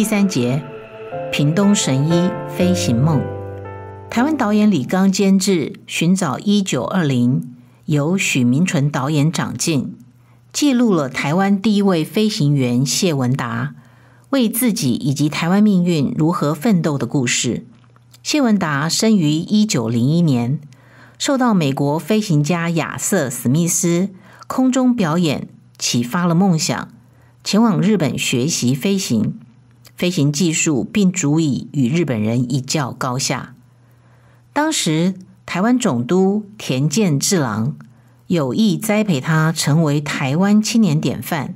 第三节，屏东神医飞行梦。台湾导演李刚监制，《寻找一九二零》，由许明纯导演掌镜，记录了台湾第一位飞行员谢文达为自己以及台湾命运如何奋斗的故事。谢文达生于一九零一年，受到美国飞行家亚瑟·史密斯空中表演启发了梦想，前往日本学习飞行。飞行技术，并足以与日本人一较高下。当时，台湾总督田健治郎有意栽培他成为台湾青年典范，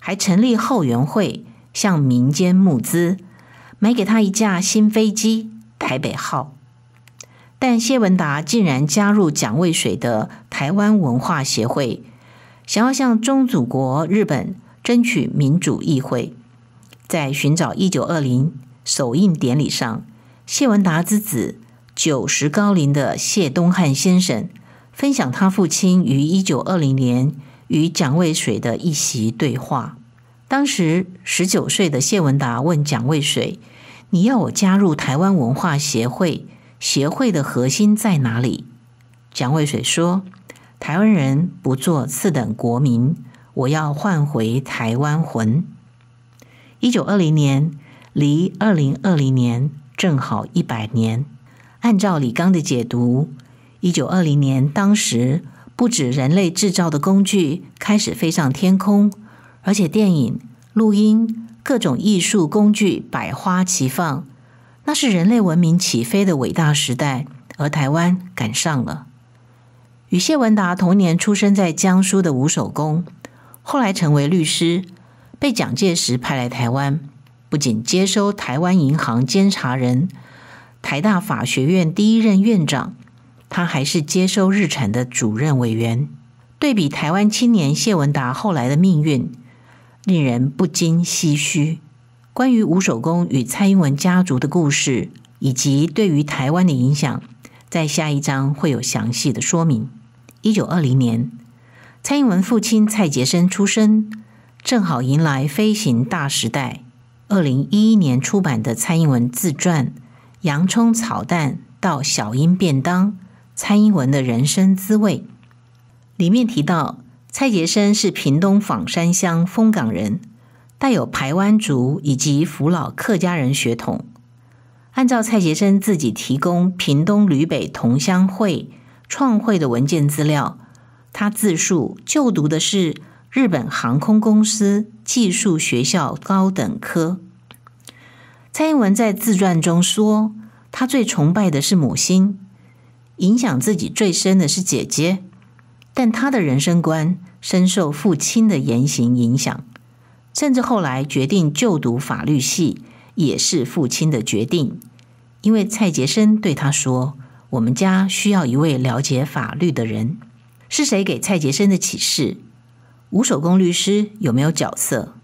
还成立后援会向民间募资，买给他一架新飞机“台北号”。但谢文达竟然加入蒋渭水的台湾文化协会，想要向中祖国日本争取民主议会。在寻找一九二零首映典礼上，谢文达之子九十高龄的谢东汉先生分享他父亲于一九二零年与蒋渭水的一席对话。当时十九岁的谢文达问蒋渭水：“你要我加入台湾文化协会？协会的核心在哪里？”蒋渭水说：“台湾人不做次等国民，我要换回台湾魂。”一九二零年，离二零二零年正好一百年。按照李刚的解读，一九二零年当时不止人类制造的工具开始飞上天空，而且电影、录音、各种艺术工具百花齐放，那是人类文明起飞的伟大时代，而台湾赶上了。与谢文达同年出生在江苏的吴守功，后来成为律师。被蒋介石派来台湾，不仅接收台湾银行监察人、台大法学院第一任院长，他还是接收日产的主任委员。对比台湾青年谢文达后来的命运，令人不禁唏嘘。关于吴守功与蔡英文家族的故事，以及对于台湾的影响，在下一章会有详细的说明。一九二零年，蔡英文父亲蔡杰生出生。正好迎来飞行大时代。二零一一年出版的蔡英文自传《洋葱炒蛋到小英便当：蔡英文的人生滋味》里面提到，蔡杰生是屏东枋山乡丰港人，带有台湾族以及福老客家人血统。按照蔡杰生自己提供屏东吕北同乡会创会的文件资料，他自述就读的是。日本航空公司技术学校高等科，蔡英文在自传中说，他最崇拜的是母亲，影响自己最深的是姐姐，但他的人生观深受父亲的言行影响，甚至后来决定就读法律系也是父亲的决定，因为蔡杰生对他说：“我们家需要一位了解法律的人。”是谁给蔡杰生的启示？吴守工律师有没有角色？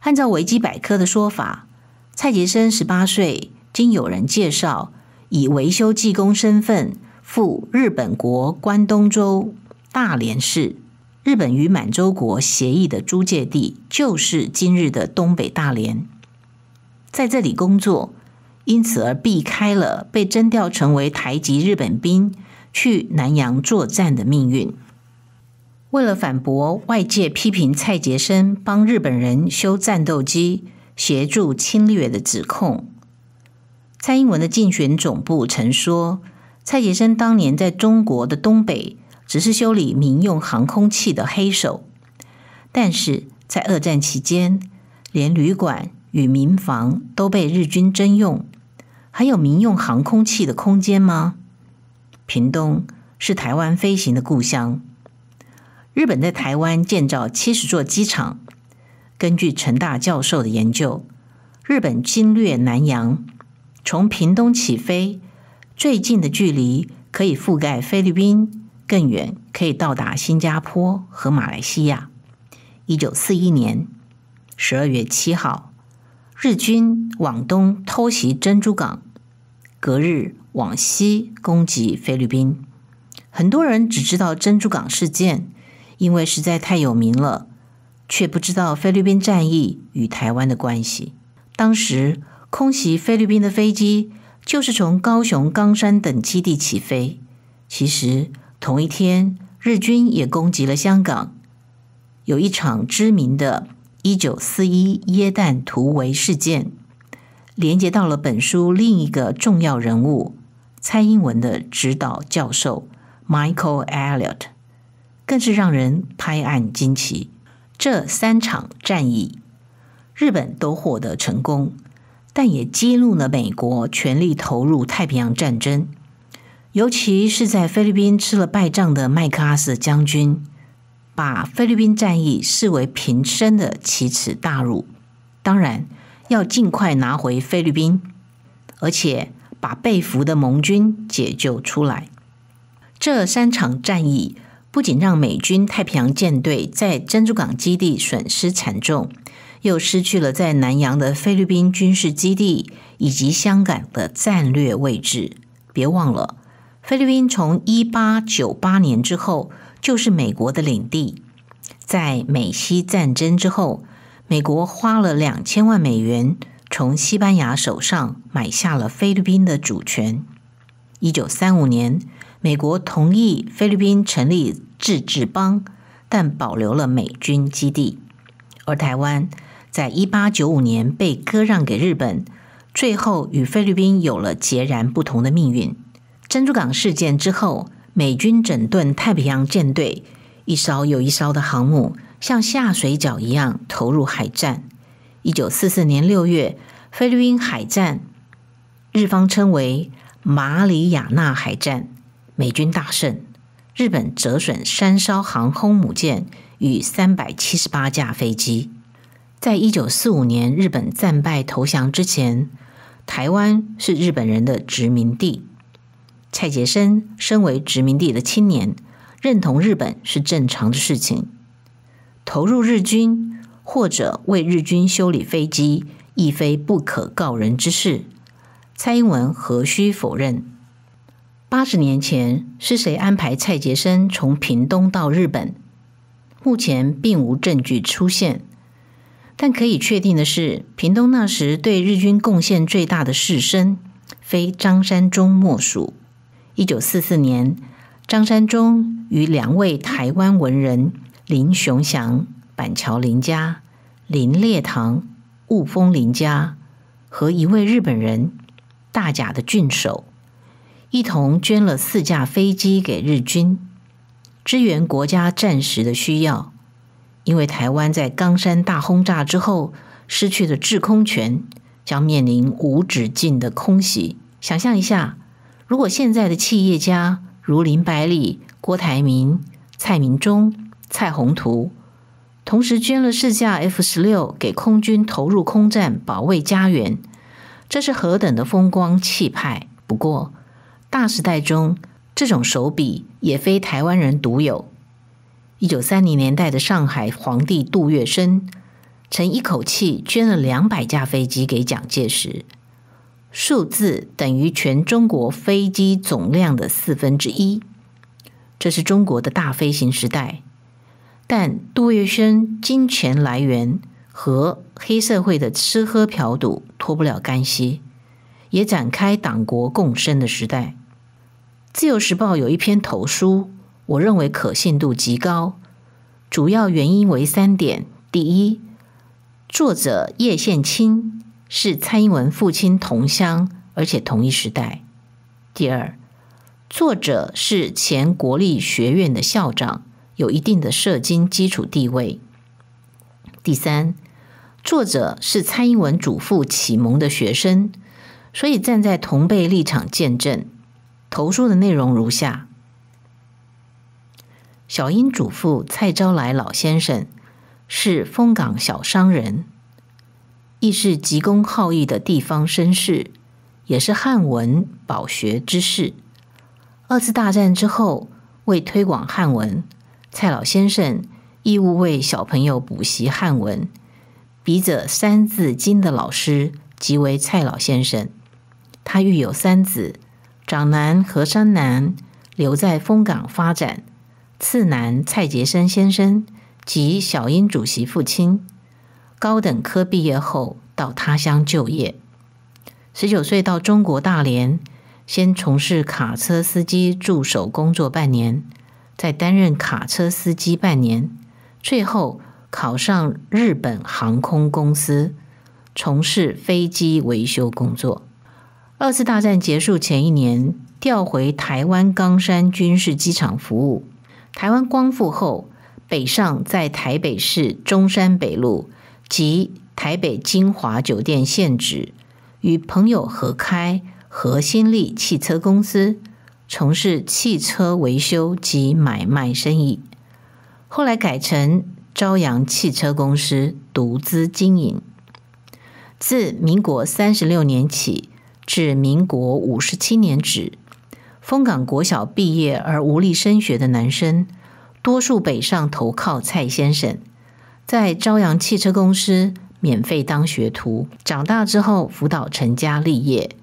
按照维基百科的说法，蔡杰生十八岁，经友人介绍，以维修技工身份赴日本国关东州大连市（日本与满洲国协议的租借地，就是今日的东北大连）。在这里工作，因此而避开了被征调成为台籍日本兵去南洋作战的命运。为了反驳外界批评蔡杰生帮日本人修战斗机、协助侵略的指控，蔡英文的竞选总部曾说，蔡杰生当年在中国的东北只是修理民用航空器的黑手，但是在二战期间，连旅馆与民房都被日军征用，还有民用航空器的空间吗？屏东是台湾飞行的故乡。日本在台湾建造七十座机场。根据陈大教授的研究，日本侵略南洋，从屏东起飞，最近的距离可以覆盖菲律宾，更远可以到达新加坡和马来西亚。一九四一年十二月七号，日军往东偷袭珍珠港，隔日往西攻击菲律宾。很多人只知道珍珠港事件。因为实在太有名了，却不知道菲律宾战役与台湾的关系。当时空袭菲律宾的飞机就是从高雄冈山等基地起飞。其实同一天，日军也攻击了香港，有一场知名的1941耶诞突围事件，连接到了本书另一个重要人物蔡英文的指导教授 Michael Elliott。更是让人拍案惊奇。这三场战役，日本都获得成功，但也激怒了美国，全力投入太平洋战争。尤其是在菲律宾吃了败仗的麦克阿瑟将军，把菲律宾战役视为平生的奇耻大辱。当然，要尽快拿回菲律宾，而且把被俘的盟军解救出来。这三场战役。不仅让美军太平洋舰队在珍珠港基地损失惨重，又失去了在南洋的菲律宾军事基地以及香港的战略位置。别忘了，菲律宾从一八九八年之后就是美国的领地。在美西战争之后，美国花了两千万美元从西班牙手上买下了菲律宾的主权。一九三五年。美国同意菲律宾成立自治邦，但保留了美军基地。而台湾在1895年被割让给日本，最后与菲律宾有了截然不同的命运。珍珠港事件之后，美军整顿太平洋舰队，一艘又一艘的航母像下水饺一样投入海战。1944年6月，菲律宾海战，日方称为马里亚纳海战。美军大胜，日本折损三艘航空母舰与三百七十八架飞机。在一九四五年日本战败投降之前，台湾是日本人的殖民地。蔡杰生身为殖民地的青年，认同日本是正常的事情。投入日军或者为日军修理飞机，亦非不可告人之事。蔡英文何须否认？八十年前是谁安排蔡杰生从屏东到日本？目前并无证据出现，但可以确定的是，屏东那时对日军贡献最大的士绅，非张山忠莫属。一九四四年，张山忠与两位台湾文人林雄祥、板桥林家、林烈堂、雾峰林家和一位日本人大甲的郡守。一同捐了四架飞机给日军，支援国家战时的需要。因为台湾在冈山大轰炸之后失去了制空权，将面临无止境的空袭。想象一下，如果现在的企业家如林百里、郭台铭、蔡明忠、蔡宏图，同时捐了四架 F 十六给空军投入空战，保卫家园，这是何等的风光气派！不过，大时代中，这种手笔也非台湾人独有。一九三零年代的上海皇帝杜月笙，曾一口气捐了两百架飞机给蒋介石，数字等于全中国飞机总量的四分之一。这是中国的大飞行时代，但杜月笙金钱来源和黑社会的吃喝嫖赌脱不了干系，也展开党国共生的时代。自由时报有一篇投书，我认为可信度极高。主要原因为三点：第一，作者叶宪卿是蔡英文父亲同乡，而且同一时代；第二，作者是前国立学院的校长，有一定的社经基础地位；第三，作者是蔡英文祖父启蒙的学生，所以站在同辈立场见证。投诉的内容如下：小英祖父蔡昭来老先生，是丰港小商人，亦是急公好义的地方绅士，也是汉文饱学之士。二次大战之后，为推广汉文，蔡老先生义务为小朋友补习汉文。笔者《三字经》的老师即为蔡老先生，他育有三子。长男何山南留在丰港发展，次男蔡杰生先生及小英主席父亲，高等科毕业后到他乡就业。十九岁到中国大连，先从事卡车司机助手工作半年，再担任卡车司机半年，最后考上日本航空公司，从事飞机维修工作。二次大战结束前一年，调回台湾冈山军事机场服务。台湾光复后，北上在台北市中山北路及台北金华酒店现址，与朋友合开何新立汽车公司，从事汽车维修及买卖生意。后来改成朝阳汽车公司，独资经营。自民国三十六年起。至民国五十七年止，丰港国小毕业而无力升学的男生，多数北上投靠蔡先生，在朝阳汽车公司免费当学徒。长大之后，辅导成家立业。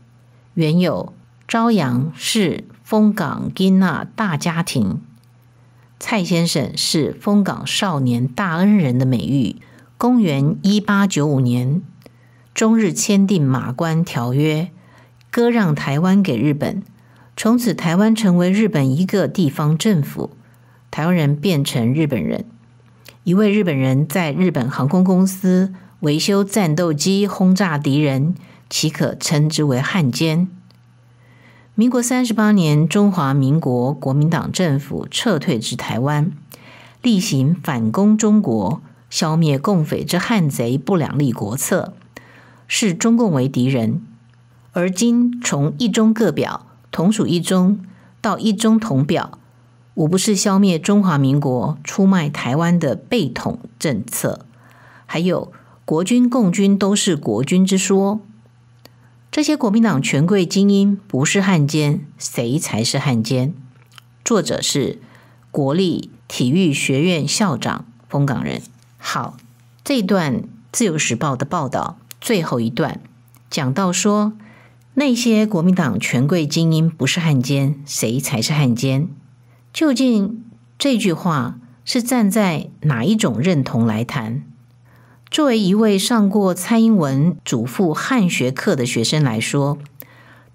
原有朝阳是丰港金纳大家庭，蔡先生是丰港少年大恩人的美誉。公元一八九五年，中日签订马关条约。割让台湾给日本，从此台湾成为日本一个地方政府，台湾人变成日本人。一位日本人在日本航空公司维修战斗机，轰炸敌人，岂可称之为汉奸？民国三十八年，中华民国国民党政府撤退至台湾，例行反攻中国、消灭共匪之汉贼不两立国策，视中共为敌人。而今从一中各表同属一中到一中同表，我不是消灭中华民国、出卖台湾的被统政策，还有国军、共军都是国军之说，这些国民党权贵精英不是汉奸，谁才是汉奸？作者是国立体育学院校长，冯港人。好，这段《自由时报》的报道最后一段讲到说。那些国民党权贵精英不是汉奸，谁才是汉奸？究竟这句话是站在哪一种认同来谈？作为一位上过蔡英文祖父汉学课的学生来说，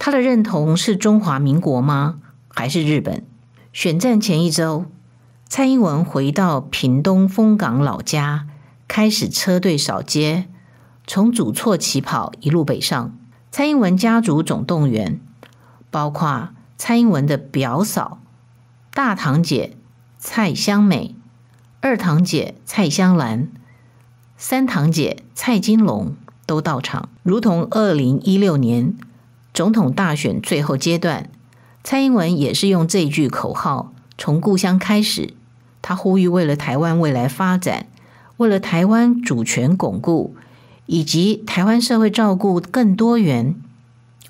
他的认同是中华民国吗，还是日本？选战前一周，蔡英文回到屏东丰港老家，开始车队扫街，从主厝起跑，一路北上。蔡英文家族总动员，包括蔡英文的表嫂、大堂姐蔡香美、二堂姐蔡香兰、三堂姐蔡金龙都到场。如同二零一六年总统大选最后阶段，蔡英文也是用这句口号：“从故乡开始。”他呼吁，为了台湾未来发展，为了台湾主权巩固。以及台湾社会照顾更多元，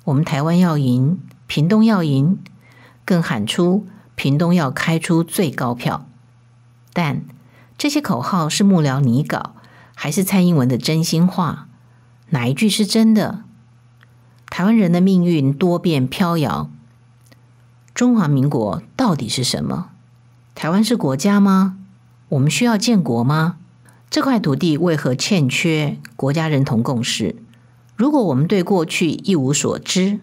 我们台湾要赢，屏东要赢，更喊出屏东要开出最高票。但这些口号是幕僚拟稿，还是蔡英文的真心话？哪一句是真的？台湾人的命运多变飘摇，中华民国到底是什么？台湾是国家吗？我们需要建国吗？这块土地为何欠缺国家认同共识？如果我们对过去一无所知，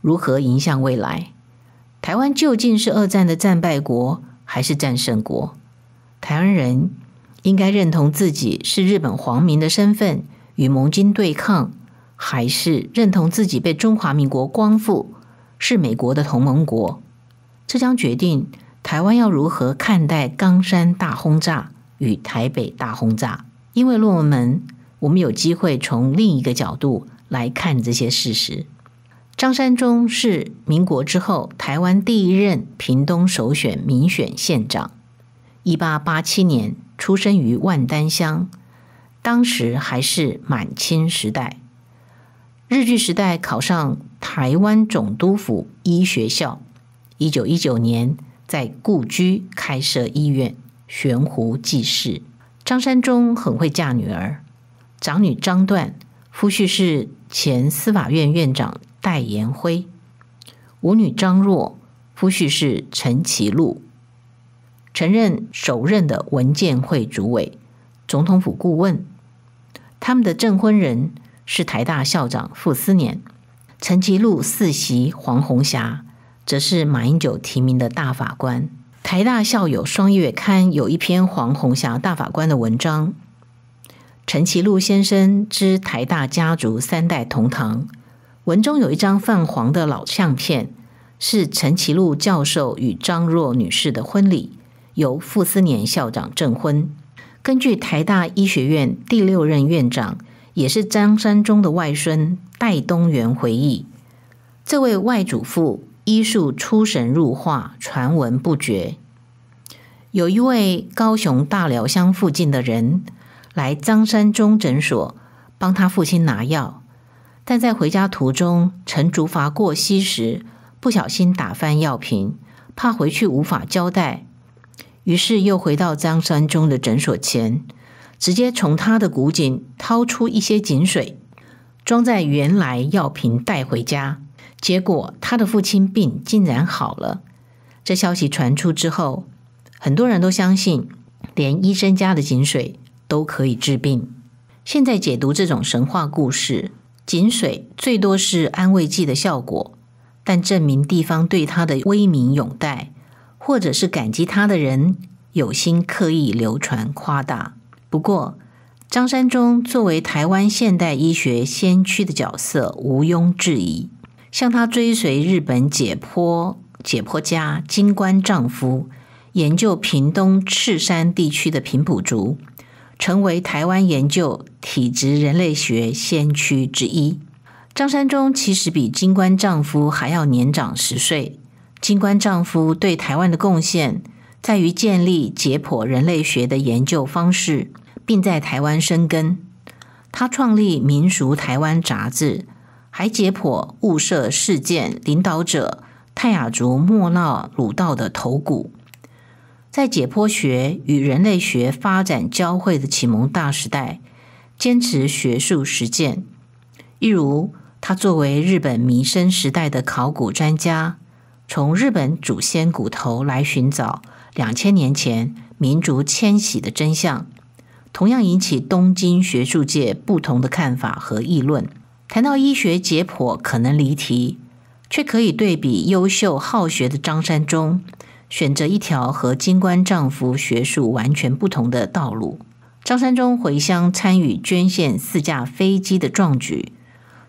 如何迎向未来？台湾究竟是二战的战败国还是战胜国？台湾人应该认同自己是日本皇民的身份与盟军对抗，还是认同自己被中华民国光复，是美国的同盟国？这将决定台湾要如何看待冈山大轰炸。与台北大轰炸，因为论文门，我们有机会从另一个角度来看这些事实。张山忠是民国之后台湾第一任屏东首选民选县长。一八八七年出生于万丹乡，当时还是满清时代，日据时代考上台湾总督府医学校。一九一九年在故居开设医院。悬壶济世，张山忠很会嫁女儿，长女张段夫婿是前司法院院长戴延辉，五女张若夫婿是陈其禄，曾任首任的文建会主委、总统府顾问。他们的证婚人是台大校长傅斯年，陈其禄四媳黄红霞则是马英九提名的大法官。台大校友双月刊有一篇黄红霞大法官的文章，《陈其禄先生之台大家族三代同堂》文中有一张泛黄的老相片，是陈其禄教授与张若女士的婚礼，由傅斯年校长证婚。根据台大医学院第六任院长，也是张山中的外孙戴东元回忆，这位外祖父。医术出神入化，传闻不绝。有一位高雄大寮乡附近的人来张山中诊所帮他父亲拿药，但在回家途中乘竹筏过溪时，不小心打翻药瓶，怕回去无法交代，于是又回到张山中的诊所前，直接从他的古井掏出一些井水，装在原来药瓶带回家。结果，他的父亲病竟然好了。这消息传出之后，很多人都相信，连医生家的井水都可以治病。现在解读这种神话故事，井水最多是安慰剂的效果，但证明地方对他的威名永戴，或者是感激他的人有心刻意流传夸大。不过，张山中作为台湾现代医学先驱的角色，毋庸置疑。向他追随日本解剖解剖家金关丈夫，研究屏东赤山地区的平埔族，成为台湾研究体质人类学先驱之一。张山中其实比金官丈夫还要年长十岁。金官丈夫对台湾的贡献在于建立解剖人类学的研究方式，并在台湾生根。他创立《民俗台湾》杂志。还解剖物色事件领导者泰雅族莫纳鲁道的头骨，在解剖学与人类学发展交汇的启蒙大时代，坚持学术实践，例如他作为日本民生时代的考古专家，从日本祖先骨头来寻找两千年前民族迁徙的真相，同样引起东京学术界不同的看法和议论。谈到医学解剖可能离题，却可以对比优秀好学的张山中，选择一条和金冠丈夫学术完全不同的道路。张山中回乡参与捐献四架飞机的壮举，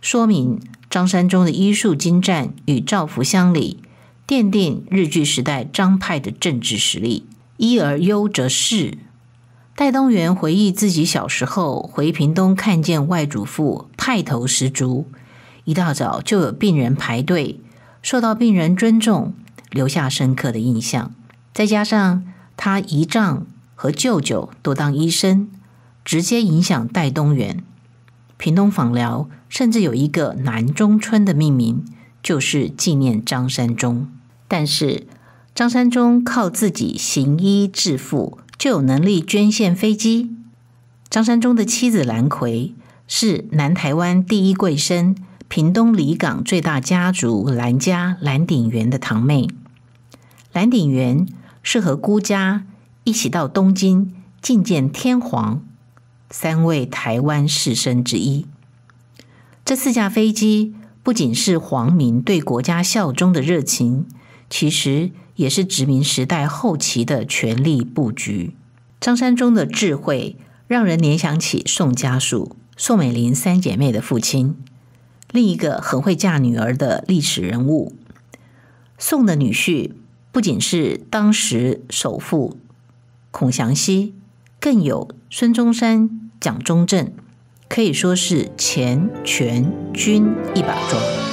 说明张山中的医术精湛与造福乡里，奠定日据时代张派的政治实力。医而优则仕。戴东元回忆自己小时候回屏东，看见外祖父派头十足，一大早就有病人排队，受到病人尊重，留下深刻的印象。再加上他姨丈和舅舅都当医生，直接影响戴东元。屏东访疗甚至有一个南中村的命名，就是纪念张山中。但是张山中靠自己行医致富。就有能力捐献飞机。张山中的妻子蓝葵是南台湾第一贵绅、屏东里港最大家族蓝家蓝鼎元的堂妹。蓝鼎元是和孤家一起到东京觐见天皇三位台湾士绅之一。这四架飞机不仅是皇民对国家效忠的热情，其实。也是殖民时代后期的权力布局。张三中的智慧让人联想起宋家树、宋美龄三姐妹的父亲，另一个很会嫁女儿的历史人物。宋的女婿不仅是当时首富孔祥熙，更有孙中山、蒋中正，可以说是钱、权、军一把抓。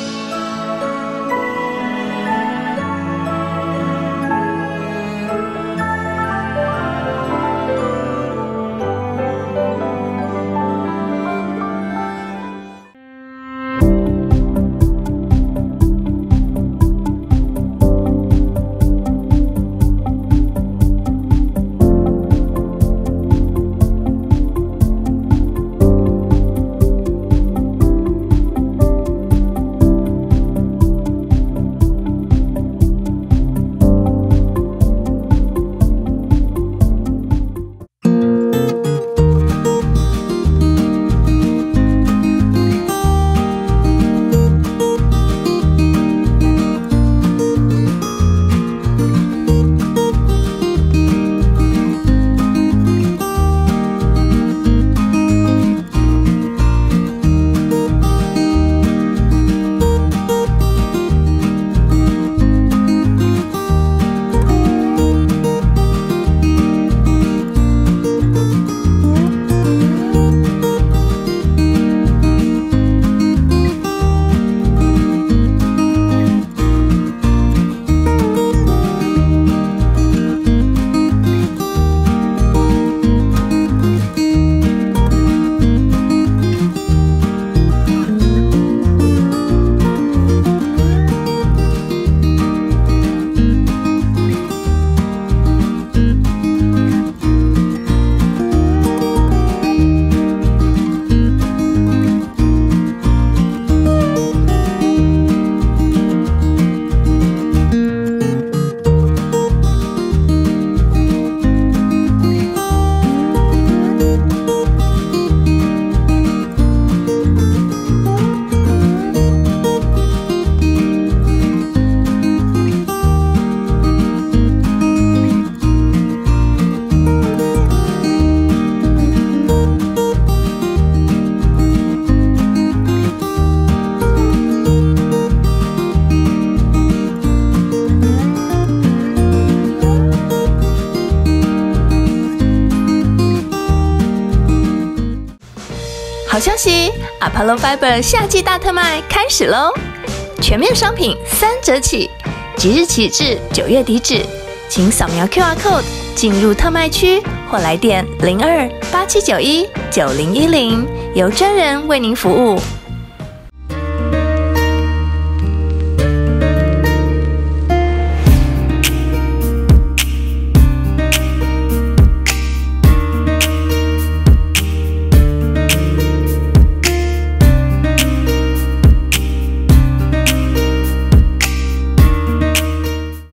消息，Apollo Fiber 夏季大特卖开始喽，全面商品三折起，即日起至九月底止，请扫描 QR code 进入特卖区或来电零二八七九一九零一零，由专人为您服务。